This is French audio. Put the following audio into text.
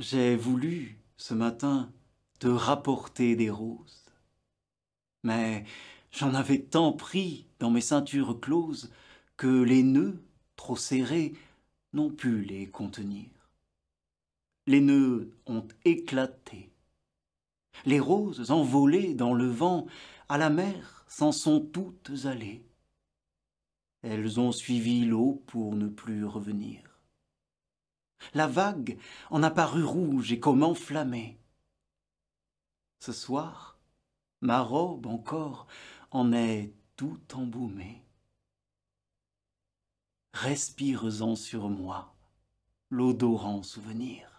J'ai voulu, ce matin, te rapporter des roses. Mais j'en avais tant pris dans mes ceintures closes que les nœuds, trop serrés, n'ont pu les contenir. Les nœuds ont éclaté. Les roses, envolées dans le vent, à la mer, s'en sont toutes allées. Elles ont suivi l'eau pour ne plus revenir. La vague en apparut rouge et comme enflammée. Ce soir, ma robe encore en est tout embaumée. respires en sur moi l'odorant souvenir.